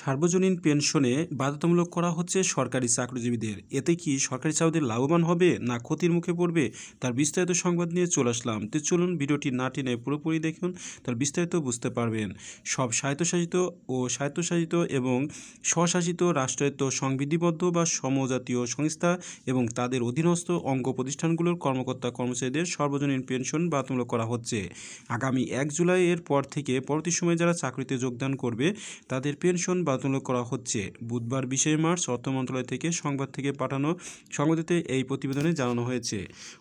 সার্বজনীন পেনশনে বাধ্যতামূলক করা হচ্ছে সরকারি চাকরিজীবীদের এতে কি সরকারি চাকরিদের লাভবান হবে না ক্ষতির মুখে পড়বে তার বিস্তারিত সংবাদ নিয়ে চলে আসলাম তো চলুন ভিডিওটি না টেনে পুরোপুরি দেখুন তার বিস্তারিত বুঝতে পারবেন সব স্বায়ত্তশাসিত ও স্বায়ত্তশাসিত এবং স্বশাসিত রাষ্ট্রায়ত্ত সংবিধিবদ্ধ বা সমজাতীয় সংস্থা এবং তাদের অধীনস্থ অঙ্গ প্রতিষ্ঠানগুলোর কর্মকর্তা কর্মচারীদের সর্বজনীন পেনশন বাধ্যতামূলক করা হচ্ছে আগামী এক জুলাই এর পর থেকে পরবর্তী সময়ে যারা চাকরিতে যোগদান করবে তাদের পেনশন বাতিল করা হচ্ছে বুধবার বিশে মার্চ অর্থ মন্ত্রণালয় থেকে সংবাদ থেকে পাঠানো সংবাদতে এই প্রতিবেদনে জানানো হয়েছে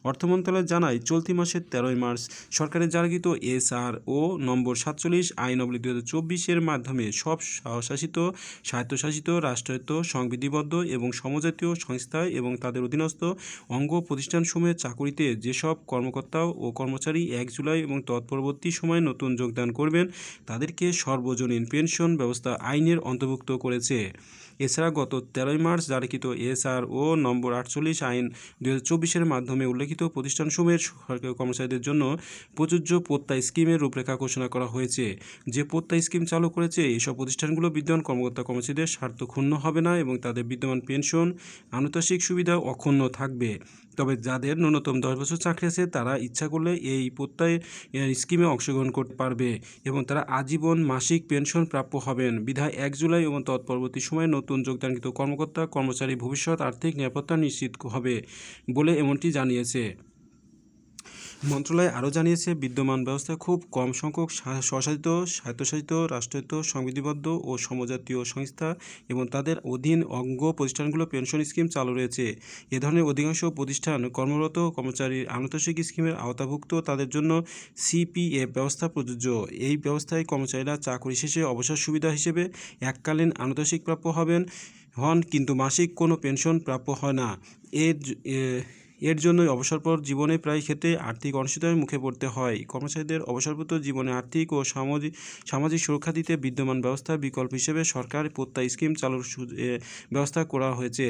অর্থ মন্ত্রণালয় জানায় চলতি মাসের তেরোই মার্চ সরকারের জারিকৃত এসআরও ও নম্বর সাতচল্লিশ আইন অবলি দু হাজার মাধ্যমে সব স্বশাসিত স্বায়ত্তশাসিত রাষ্ট্রায়ত্ত সংবিধিবদ্ধ এবং সমজাতীয় সংস্থা এবং তাদের অধীনস্থ অঙ্গ প্রতিষ্ঠানসমূহের চাকুরিতে যেসব কর্মকর্তা ও কর্মচারী এক জুলাই এবং তৎপরবর্তী সময়ে নতুন যোগদান করবেন তাদেরকে সর্বজনীন পেনশন ব্যবস্থা আইনের অন্তর্ভুক্ত করেছে এছাড়া গত তেরোই মার্চ জারিকৃত এসআর ও নম্বর আটচল্লিশ আইন দুই হাজার মাধ্যমে উল্লেখিত প্রতিষ্ঠানসমূহের সরকারি কর্মচারীদের জন্য প্রযোজ্য পত্তা স্কিমের রূপরেখা ঘোষণা করা হয়েছে যে পত্তা স্কিম চালু করেছে এইসব প্রতিষ্ঠানগুলো বিদ্যমান কর্মকর্তা কর্মচারীদের স্বার্থ ক্ষুণ্ণ হবে না এবং তাদের বিদ্যমান পেনশন আনুতাসিক সুবিধা অক্ষুণ্ণ থাকবে তবে যাদের ন্যূনতম দশ বছর চাকরি আছে তারা ইচ্ছা করলে এই প্রত্যয় স্কিমে অংশগ্রহণ করতে পারবে এবং তারা আজীবন মাসিক পেনশন প্রাপ্য হবেন বিধায় এক জুলাই এবং তৎপরবর্তী সময়ে নতুন যোগদানকৃত কর্মকর্তা কর্মচারী ভবিষ্যৎ আর্থিক নিরাপত্তা নিশ্চিত হবে বলে এমনটি জানিয়েছে মন্ত্রণালয় আরও জানিয়েছে বিদ্যমান ব্যবস্থা খুব কম সংখ্যক স্বশাসিত স্বায়ত্তশাসিত রাষ্ট্রায়ত্ত সংবিধিবদ্ধ ও সমজাতীয় সংস্থা এবং তাদের অধীন অঙ্গ প্রতিষ্ঠানগুলো পেনশন স্কিম চালু রয়েছে এ ধরনের অধিকাংশ প্রতিষ্ঠান কর্মরত কর্মচারীর আনুতোষিক স্কিমের আওতাভুক্ত তাদের জন্য সিপিএফ ব্যবস্থা প্রযোজ্য এই ব্যবস্থায় কর্মচারীরা চাকরি শেষে অবসর সুবিধা হিসেবে এককালীন আনুতোষিক প্রাপ্য হবেন হন কিন্তু মাসিক কোনো পেনশন প্রাপ্য হয় না এর এর জন্যই অবসরপর জীবনে প্রায় ক্ষেত্রে আর্থিক অনিশ্চিততার মুখে পড়তে হয় কর্মচারীদের অবসরপ্রাপ্ত জীবনে আর্থিক ও সামাজিক সামাজিক সুরক্ষা দিতে বিদ্যমান ব্যবস্থা বিকল্প হিসেবে সরকার প্রত্যয় স্কিম চালুর ব্যবস্থা করা হয়েছে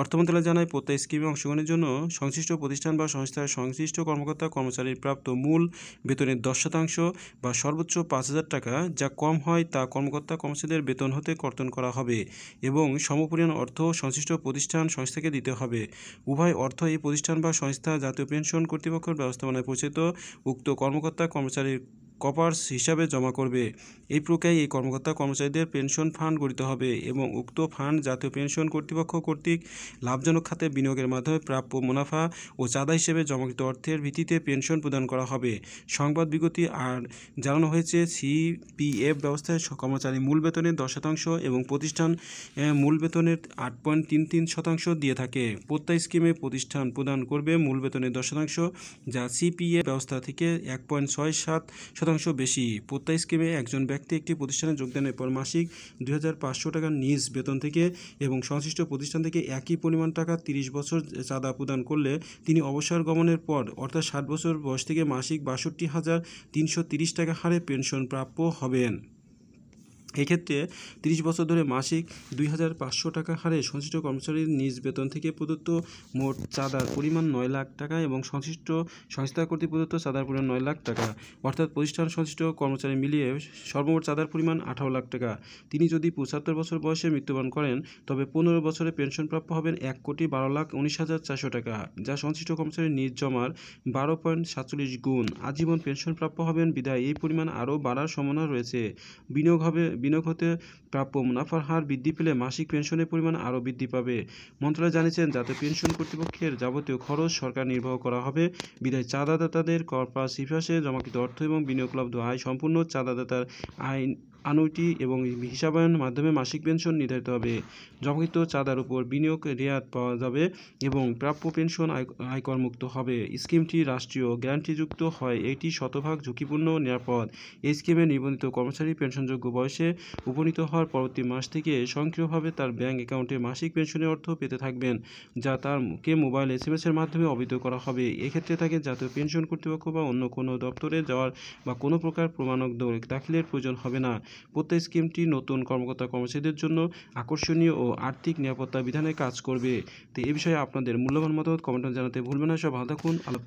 অর্থ মন্ত্রণালয় জানায় প্রত্যয় স্কিমে অংশগ্রহণের জন্য সংশ্লিষ্ট প্রতিষ্ঠান বা সংস্থার সংশ্লিষ্ট কর্মকর্তা কর্মচারীর প্রাপ্ত মূল বেতনের দশ শতাংশ বা সর্বোচ্চ পাঁচ হাজার টাকা যা কম হয় তা কর্মকর্তা কর্মচারীদের বেতন হতে কর্তন করা হবে এবং সমপরিমাণ অর্থ সংশ্লিষ্ট প্রতিষ্ঠান সংস্থাকে দিতে হবে উভয় অর্থ এই প্রতিষ্ঠান প্রতিষ্ঠান বা সংস্থা জাতীয় পেনশন কর্তৃপক্ষের ব্যবস্থাপনায় পরিচিত উক্ত কর্মকর্তা কর্মচারীর কপার্স হিসাবে জমা করবে এই প্রক্রিয়ায় এই কর্মকর্তা কর্মচারীদের পেনশন ফান্ড গঠিত হবে এবং উক্ত ফান্ড জাতীয় পেনশন কর্তৃপক্ষ কর্তৃক লাভজনক খাতে বিনিয়োগের মাধ্যমে প্রাপ্য মুনাফা ও চাঁদা হিসেবে জমাকৃত অর্থের ভিত্তিতে পেনশন প্রদান করা হবে সংবাদ বিজ্ঞপ্তি আর জানানো হয়েছে সিপিএফ ব্যবস্থায় কর্মচারী মূল বেতনের দশ শতাংশ এবং প্রতিষ্ঠান মূল বেতনের আট পয়েন্ট তিন তিন শতাংশ দিয়ে থাকে প্রত্যয় স্কিমে প্রতিষ্ঠান প্রদান করবে মূল বেতনের দশ শতাংশ যা সিপিএফ ব্যবস্থা থেকে এক পয়েন্ট ছয় সাত শতাংশ বেশি প্রত্যয় স্কিমে একজন ব্যক্তি একটি প্রতিষ্ঠানে যোগদানের পর মাসিক দুই টাকা নিজ বেতন থেকে এবং সংশ্লিষ্ট প্রতিষ্ঠান থেকে একই পরিমাণ টাকা ৩০ বছর চাঁদা প্রদান করলে তিনি অবসর গমনের পর অর্থাৎ ষাট বছর বয়স থেকে মাসিক বাষট্টি হাজার তিনশো টাকা হারে পেনশন প্রাপ্য হবেন এক্ষেত্রে তিরিশ বছর ধরে মাসিক দুই হাজার পাঁচশো টাকা হারে সংশ্লিষ্ট কর্মচারীর নিজ বেতন থেকে প্রদত্ত মোট চাঁদার পরিমাণ নয় লাখ টাকা এবং সংশ্লিষ্ট সংস্থা কর্তৃক প্রদত্ত চাঁদার পরিমাণ নয় লাখ টাকা অর্থাৎ প্রতিষ্ঠান সংশ্লিষ্ট কর্মচারী মিলিয়ে সর্বমোট চাঁদার পরিমাণ আঠারো লাখ টাকা তিনি যদি পঁচাত্তর বছর বয়সে মৃত্যুবরণ করেন তবে পনেরো বছরে পেনশন প্রাপ্য হবেন এক কোটি বারো লাখ উনিশ হাজার চারশো টাকা যা সংশ্লিষ্ট কর্মচারীর নিজ জমার বারো পয়েন্ট সাতচল্লিশ গুণ আজীবন পেনশন প্রাপ্য হবেন বিদায় এই পরিমাণ আরও বাড়ার সম্ভাবনা রয়েছে বিনিয়োগ হবে বিনিয়োগ হতে প্রাপ্য মুনাফার হার বৃদ্ধি পেলে মাসিক পেনশনের পরিমাণ আরও বৃদ্ধি পাবে মন্ত্রণালয় জানিয়েছেন যাতে পেনশন কর্তৃপক্ষের যাবতীয় খরচ সরকার নির্বাহ করা হবে বিদায় চাঁদাদাতাদের কর্পাস ইফাসে জমাকৃত অর্থ এবং বিনিয়োগ লব্ধ আয় সম্পূর্ণ চাঁদাদাতার আইন আনুইটি এবং হিসাবায়নের মাধ্যমে মাসিক পেনশন নির্ধারিত হবে জমাকৃত চাঁদার উপর বিনিয়োগ রেয়াত পাওয়া যাবে এবং প্রাপ্য পেনশন আয়করমুক্ত হবে স্কিমটি রাষ্ট্রীয় গ্যারান্টিযুক্ত হয় এটি শতভাগ ঝুঁকিপূর্ণ নিরাপদ এই স্কিমে নিবন্ধিত কর্মচারী পেনশনযোগ্য বয়সে উপনীত হওয়ার পরবর্তী মাস থেকে স্বয়ংক্রিয়ভাবে তার ব্যাংক অ্যাকাউন্টে মাসিক পেনশনের অর্থ পেতে থাকবেন যা তারকে মোবাইল এস এম মাধ্যমে অবহিত করা হবে এক্ষেত্রে তাকে জাতীয় পেনশন কর্তৃপক্ষ বা অন্য কোনো দপ্তরে যাওয়ার বা কোনো প্রকার প্রমাণক দাখিলের প্রয়োজন হবে না প্রত্যেক স্কিমটি নতুন কর্মকর্তা কর্মচারীদের জন্য আকর্ষণীয় ও আর্থিক নিরাপত্তা বিধানে কাজ করবে তো এ বিষয়ে আপনাদের মূল্যবান মতামত কমেন্ট জানাতে ভুলবেন না সব ভালো থাকুন আল্লাহ